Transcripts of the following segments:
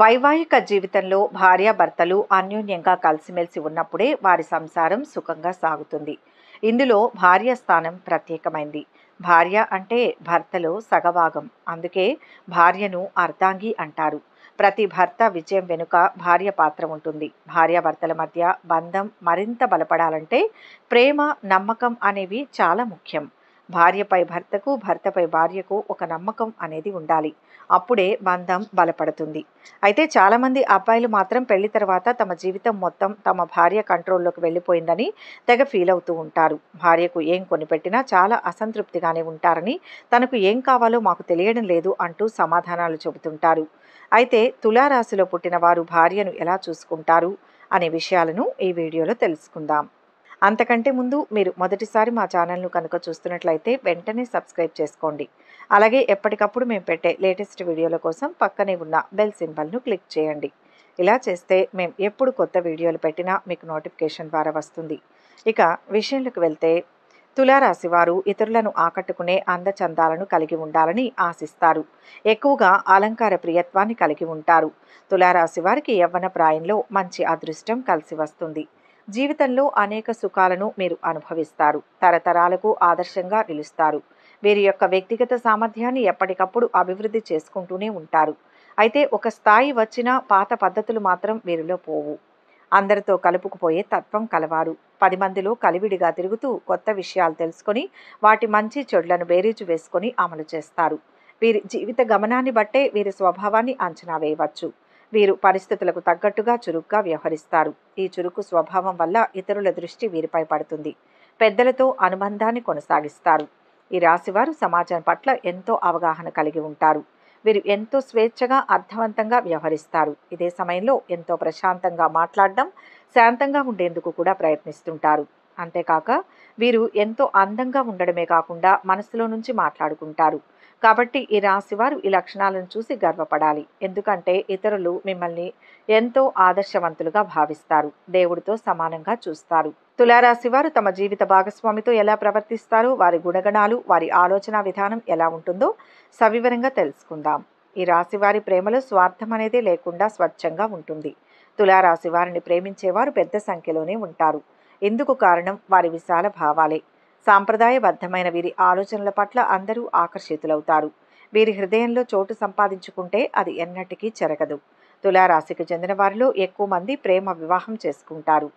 వైవాహిక జీవితంలో భార్యాభర్తలు అన్యోన్యంగా కలిసిమెలిసి ఉన్నప్పుడే వారి సంసారం సుఖంగా సాగుతుంది ఇందులో భార్య స్థానం ప్రత్యేకమైంది భార్య అంటే భర్తలో సగభాగం అందుకే భార్యను అర్ధాంగి అంటారు ప్రతి భర్త విజయం వెనుక భార్య పాత్ర ఉంటుంది భార్యాభర్తల మధ్య బంధం మరింత బలపడాలంటే ప్రేమ నమ్మకం అనేవి చాలా ముఖ్యం భార్యపై భర్తకు భర్తపై భార్యకు ఒక నమ్మకం అనేది ఉండాలి అప్పుడే బంధం బలపడుతుంది అయితే చాలామంది అబ్బాయిలు మాత్రం పెళ్లి తర్వాత తమ జీవితం మొత్తం తమ భార్య కంట్రోల్లోకి వెళ్ళిపోయిందని తెగ ఫీల్ అవుతూ ఉంటారు భార్యకు ఏం కొనిపెట్టినా చాలా అసంతృప్తిగానే ఉంటారని తనకు ఏం కావాలో మాకు తెలియడం లేదు అంటూ సమాధానాలు చెబుతుంటారు అయితే తులారాశిలో పుట్టిన వారు భార్యను ఎలా చూసుకుంటారు అనే విషయాలను ఈ వీడియోలో తెలుసుకుందాం అంతకంటే ముందు మీరు మొదటిసారి మా ఛానల్ను కనుక చూస్తున్నట్లయితే వెంటనే సబ్స్క్రైబ్ చేసుకోండి అలాగే ఎప్పటికప్పుడు మేము పెట్టే లేటెస్ట్ వీడియోల కోసం పక్కనే ఉన్న బెల్ సింబల్ను క్లిక్ చేయండి ఇలా చేస్తే మేము ఎప్పుడు కొత్త వీడియోలు పెట్టినా మీకు నోటిఫికేషన్ ద్వారా వస్తుంది ఇక విషయంలోకి వెళ్తే తులారాశి వారు ఇతరులను ఆకట్టుకునే అందచందాలను కలిగి ఉండాలని ఆశిస్తారు ఎక్కువగా అలంకార ప్రియత్వాన్ని కలిగి ఉంటారు తులారాశి వారికి యవ్వన ప్రాయంలో మంచి అదృష్టం కలిసి వస్తుంది జీవితంలో అనేక సుఖాలను మీరు అనుభవిస్తారు తరతరాలకు ఆదర్శంగా నిలుస్తారు వీరి యొక్క వ్యక్తిగత సామర్థ్యాన్ని ఎప్పటికప్పుడు అభివృద్ధి చేసుకుంటూనే ఉంటారు అయితే ఒక స్థాయి వచ్చిన పాత పద్ధతులు మాత్రం వీరిలో పోవు అందరితో కలుపుకుపోయే తత్వం కలవారు పది మందిలో కలివిడిగా తిరుగుతూ కొత్త విషయాలు తెలుసుకొని వాటి మంచి చెడులను బేరీజు వేసుకొని అమలు చేస్తారు వీరి జీవిత గమనాన్ని బట్టే వీరి స్వభావాన్ని అంచనా వేయవచ్చు వీరు పరిస్థితులకు తగ్గట్టుగా చురుగ్గా వ్యవహరిస్తారు ఈ చురుకు స్వభావం వల్ల ఇతరుల దృష్టి వీరిపై పడుతుంది పెద్దలతో అనుబంధాన్ని కొనసాగిస్తారు ఈ రాశివారు సమాజం పట్ల ఎంతో అవగాహన కలిగి ఉంటారు వీరు ఎంతో స్వేచ్ఛగా అర్థవంతంగా వ్యవహరిస్తారు ఇదే సమయంలో ఎంతో ప్రశాంతంగా మాట్లాడడం శాంతంగా ఉండేందుకు కూడా ప్రయత్నిస్తుంటారు అంతేకాక వీరు ఎంతో అందంగా ఉండడమే కాకుండా మనసులో నుంచి మాట్లాడుకుంటారు కాబట్టి ఈ రాశివారు ఈ లక్షణాలను చూసి గర్వపడాలి ఎందుకంటే ఇతరులు మిమ్మల్ని ఎంతో ఆదర్శవంతులుగా భావిస్తారు దేవుడితో సమానంగా చూస్తారు తులారాశి వారు తమ జీవిత భాగస్వామితో ఎలా ప్రవర్తిస్తారు వారి గుణగణాలు వారి ఆలోచన విధానం ఎలా ఉంటుందో సవివరంగా తెలుసుకుందాం ఈ రాశి వారి ప్రేమలో స్వార్థం అనేది లేకుండా స్వచ్ఛంగా ఉంటుంది తులారాశి వారిని ప్రేమించేవారు పెద్ద సంఖ్యలోనే ఉంటారు ఎందుకు కారణం వారి విశాల భావాలే సాంప్రదాయబద్ధమైన వీరి ఆలోచనల పట్ల అందరూ ఆకర్షితులవుతారు వీరి హృదయంలో చోటు సంపాదించుకుంటే అది ఎన్నటికీ చెరగదు తులారాశికి చెందిన వారిలో ఎక్కువ మంది ప్రేమ వివాహం చేసుకుంటారు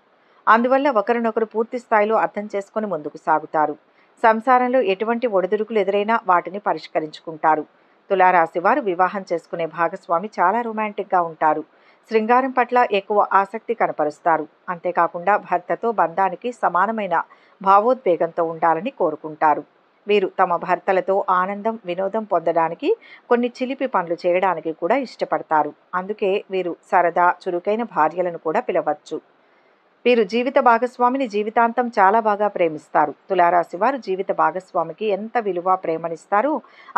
అందువల్ల ఒకరినొకరు పూర్తి స్థాయిలో అర్థం చేసుకుని ముందుకు సాగుతారు సంసారంలో ఎటువంటి ఒడిదుడుకులు ఎదురైనా వాటిని పరిష్కరించుకుంటారు తులారాశి వారు వివాహం చేసుకునే భాగస్వామి చాలా రొమాంటిక్గా ఉంటారు శృంగారం పట్ల ఎక్కువ ఆసక్తి కనపరుస్తారు అంతేకాకుండా భర్తతో బంధానికి సమానమైన భావోద్వేగంతో ఉండాలని కోరుకుంటారు వీరు తమ భర్తలతో ఆనందం వినోదం పొందడానికి కొన్ని చిలిపి పనులు చేయడానికి కూడా ఇష్టపడతారు అందుకే వీరు సరదా చురుకైన భార్యలను కూడా పిలవచ్చు వీరు జీవిత భాగస్వామిని జీవితాంతం చాలా బాగా ప్రేమిస్తారు తులారాశి వారు జీవిత భాగస్వామికి ఎంత విలువ ప్రేమనిస్తారు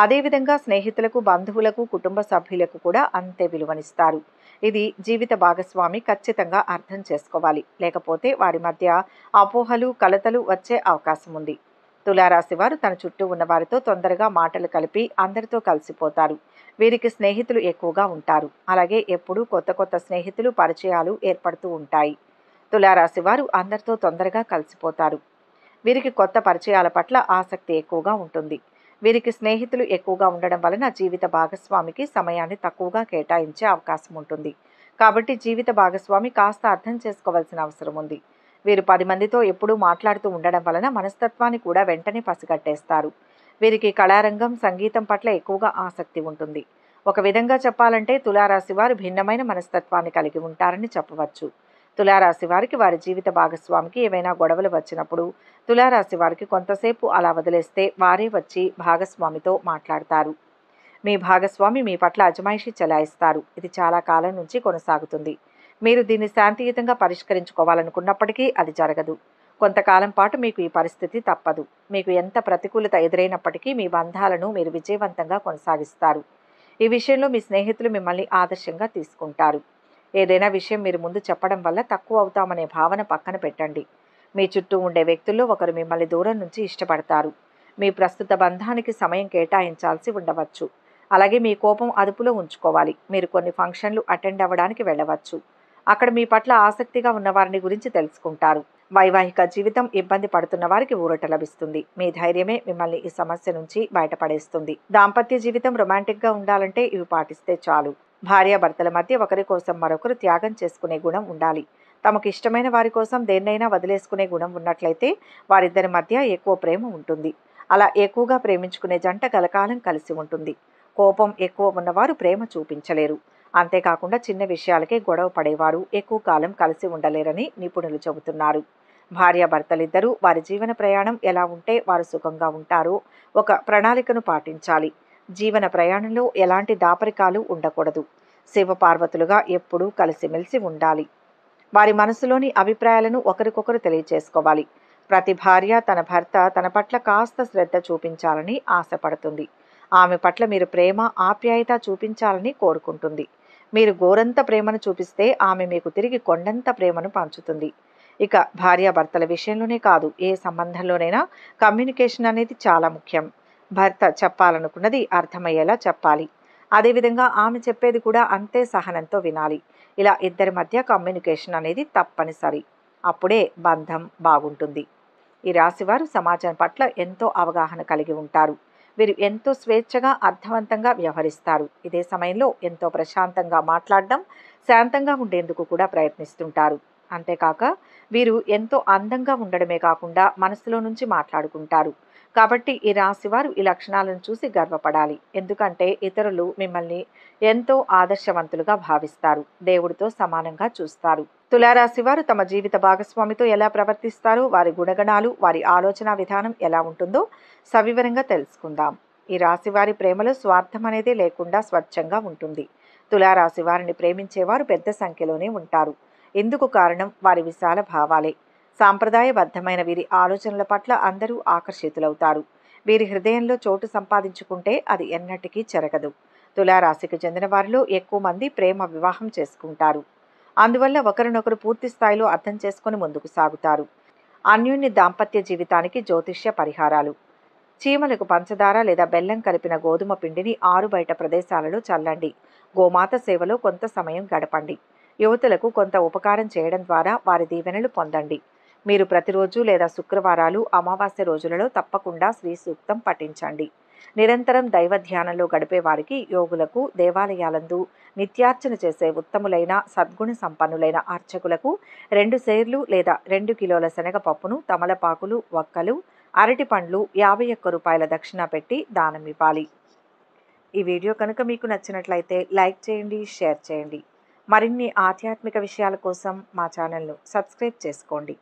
అదేవిధంగా స్నేహితులకు బంధువులకు కుటుంబ సభ్యులకు కూడా అంతే విలువనిస్తారు ఇది జీవిత భాగస్వామి ఖచ్చితంగా అర్థం చేసుకోవాలి లేకపోతే వారి మధ్య అపోహలు కలతలు వచ్చే అవకాశం ఉంది తులారాశి వారు తన చుట్టూ ఉన్న వారితో తొందరగా మాటలు కలిపి అందరితో కలిసిపోతారు వీరికి స్నేహితులు ఎక్కువగా ఉంటారు అలాగే ఎప్పుడూ కొత్త కొత్త స్నేహితులు పరిచయాలు ఏర్పడుతూ ఉంటాయి తులారాశి వారు అందరితో తొందరగా కలిసిపోతారు వీరికి కొత్త పరిచయాల పట్ల ఆసక్తి ఎక్కువగా ఉంటుంది వీరికి స్నేహితులు ఎక్కువగా ఉండడం వలన జీవిత భాగస్వామికి సమయాన్ని తక్కువగా కేటాయించే అవకాశం ఉంటుంది కాబట్టి జీవిత భాగస్వామి కాస్త అర్థం చేసుకోవాల్సిన అవసరం ఉంది వీరు పది మందితో ఎప్పుడూ మాట్లాడుతూ ఉండడం వలన మనస్తత్వాన్ని కూడా వెంటనే పసిగట్టేస్తారు వీరికి కళారంగం సంగీతం పట్ల ఎక్కువగా ఆసక్తి ఉంటుంది ఒక విధంగా చెప్పాలంటే తులారాశి వారు భిన్నమైన మనస్తత్వాన్ని కలిగి ఉంటారని చెప్పవచ్చు తులారాశి వారికి వారి జీవిత భాగస్వామికి ఏవైనా గొడవలు వచ్చినప్పుడు తులారాశి వారికి కొంతసేపు అలా వదిలేస్తే వారే వచ్చి భాగస్వామితో మాట్లాడతారు మీ భాగస్వామి మీ పట్ల అజమాయిషి చెలాయిస్తారు ఇది చాలా కాలం నుంచి కొనసాగుతుంది మీరు దీన్ని శాంతియుతంగా పరిష్కరించుకోవాలనుకున్నప్పటికీ అది జరగదు కొంతకాలం పాటు మీకు ఈ పరిస్థితి తప్పదు మీకు ఎంత ప్రతికూలత ఎదురైనప్పటికీ మీ బంధాలను మీరు విజయవంతంగా కొనసాగిస్తారు ఈ విషయంలో మీ స్నేహితులు మిమ్మల్ని ఆదర్శంగా తీసుకుంటారు ఏదైనా విషయం మీరు ముందు చెప్పడం వల్ల తక్కువ అవుతామనే భావన పక్కన పెట్టండి మీ చుట్టూ ఉండే వ్యక్తుల్లో ఒకరు మిమ్మల్ని దూరం నుంచి ఇష్టపడతారు మీ ప్రస్తుత బంధానికి సమయం కేటాయించాల్సి ఉండవచ్చు అలాగే మీ కోపం అదుపులో ఉంచుకోవాలి మీరు కొన్ని ఫంక్షన్లు అటెండ్ అవ్వడానికి వెళ్ళవచ్చు అక్కడ మీ పట్ల ఆసక్తిగా ఉన్న వారిని గురించి తెలుసుకుంటారు వైవాహిక జీవితం ఇబ్బంది పడుతున్న వారికి ఊరట లభిస్తుంది మీ ధైర్యమే మిమ్మల్ని ఈ సమస్య నుంచి బయటపడేస్తుంది దాంపత్య జీవితం రొమాంటిక్ గా ఉండాలంటే ఇవి పాటిస్తే చాలు భార్యాభర్తల మధ్య ఒకరి కోసం మరొకరు త్యాగం చేసుకునే గుణం ఉండాలి తమకు ఇష్టమైన వారి కోసం దేన్నైనా వదిలేసుకునే గుణం ఉన్నట్లయితే వారిద్దరి మధ్య ఎక్కువ ప్రేమ ఉంటుంది అలా ఎక్కువగా ప్రేమించుకునే జంట కలకాలం కలిసి ఉంటుంది కోపం ఎక్కువ ఉన్నవారు ప్రేమ చూపించలేరు అంతేకాకుండా చిన్న విషయాలకే గొడవ పడేవారు ఎక్కువ కాలం కలిసి ఉండలేరని నిపుణులు చెబుతున్నారు భార్యాభర్తలిద్దరూ వారి జీవన ప్రయాణం ఎలా ఉంటే వారు సుఖంగా ఉంటారో ఒక ప్రణాళికను పాటించాలి జీవన ప్రయాణంలో ఎలాంటి దాపరికాలు ఉండకూడదు శివపార్వతులుగా ఎప్పుడూ కలిసిమెలిసి ఉండాలి వారి మనసులోని అభిప్రాయాలను ఒకరికొకరు తెలియచేసుకోవాలి ప్రతి భార్య తన భర్త తన పట్ల కాస్త శ్రద్ధ చూపించాలని ఆశపడుతుంది ఆమె పట్ల మీరు ప్రేమ ఆప్యాయత చూపించాలని కోరుకుంటుంది మీరు గోరంత ప్రేమను చూపిస్తే ఆమె మీకు తిరిగి కొండంత ప్రేమను పంచుతుంది ఇక భార్యాభర్తల విషయంలోనే కాదు ఏ సంబంధంలోనైనా కమ్యూనికేషన్ అనేది చాలా ముఖ్యం భర్త చెప్పాలనుకున్నది అర్థమయ్యేలా చెప్పాలి అదేవిధంగా ఆమె చెప్పేది కూడా అంతే సహనంతో వినాలి ఇలా ఇద్దరి మధ్య కమ్యూనికేషన్ అనేది తప్పనిసరి అప్పుడే బంధం బాగుంటుంది ఈ రాశివారు సమాజం పట్ల ఎంతో అవగాహన కలిగి ఉంటారు వీరు ఎంతో స్వేచ్ఛగా అర్థవంతంగా వ్యవహరిస్తారు ఇదే సమయంలో ఎంతో ప్రశాంతంగా మాట్లాడడం శాంతంగా ఉండేందుకు కూడా ప్రయత్నిస్తుంటారు అంతేకాక వీరు ఎంతో అందంగా ఉండడమే కాకుండా మనసులో నుంచి మాట్లాడుకుంటారు కాబట్టి ఈ రాశివారు ఈ లక్షణాలను చూసి గర్వపడాలి ఎందుకంటే ఇతరులు మిమ్మల్ని ఎంతో ఆదర్శవంతులుగా భావిస్తారు దేవుడితో సమానంగా చూస్తారు తులారాశి వారు తమ జీవిత భాగస్వామితో ఎలా ప్రవర్తిస్తారు వారి గుణగణాలు వారి ఆలోచన విధానం ఎలా ఉంటుందో సవివరంగా తెలుసుకుందాం ఈ రాశి వారి ప్రేమలో స్వార్థం అనేది లేకుండా స్వచ్ఛంగా ఉంటుంది తులారాశి వారిని ప్రేమించేవారు పెద్ద సంఖ్యలోనే ఉంటారు ఎందుకు కారణం వారి విశాల భావాలే సాంప్రదాయబద్ధమైన వీరి ఆలోచనల పట్ల అందరూ ఆకర్షితులవుతారు వీరి హృదయంలో చోటు సంపాదించుకుంటే అది ఎన్నటికీ చెరగదు తులారాశికి చెందిన వారిలో ఎక్కువ మంది ప్రేమ వివాహం చేసుకుంటారు అందువల్ల ఒకరినొకరు పూర్తి స్థాయిలో అర్థం చేసుకుని ముందుకు సాగుతారు అన్యోన్య దాంపత్య జీవితానికి జ్యోతిష్య పరిహారాలు చీమలకు పంచదార లేదా బెల్లం కలిపిన గోధుమ పిండిని ఆరు బయట ప్రదేశాలలో చల్లండి గోమాత సేవలో కొంత సమయం గడపండి యువతులకు కొంత ఉపకారం చేయడం ద్వారా వారి దీవెనలు పొందండి మీరు ప్రతిరోజు లేదా శుక్రవారాలు అమావాస్య రోజులలో తప్పకుండా శ్రీ సూక్తం పఠించండి నిరంతరం దైవ ధ్యానంలో గడిపే వారికి యోగులకు దేవాలయాలందు నిత్యార్చన చేసే ఉత్తములైన సద్గుణ సంపన్నులైన అర్చకులకు రెండు సేర్లు లేదా రెండు కిలోల శనగపప్పును తమలపాకులు వక్కలు అరటి పండ్లు యాభై ఒక్క రూపాయల దక్షిణ పెట్టి దానం ఇవ్వాలి ఈ వీడియో కనుక మీకు నచ్చినట్లయితే లైక్ చేయండి షేర్ చేయండి మరిన్ని ఆధ్యాత్మిక విషయాల కోసం మా ఛానల్ను సబ్స్క్రైబ్ చేసుకోండి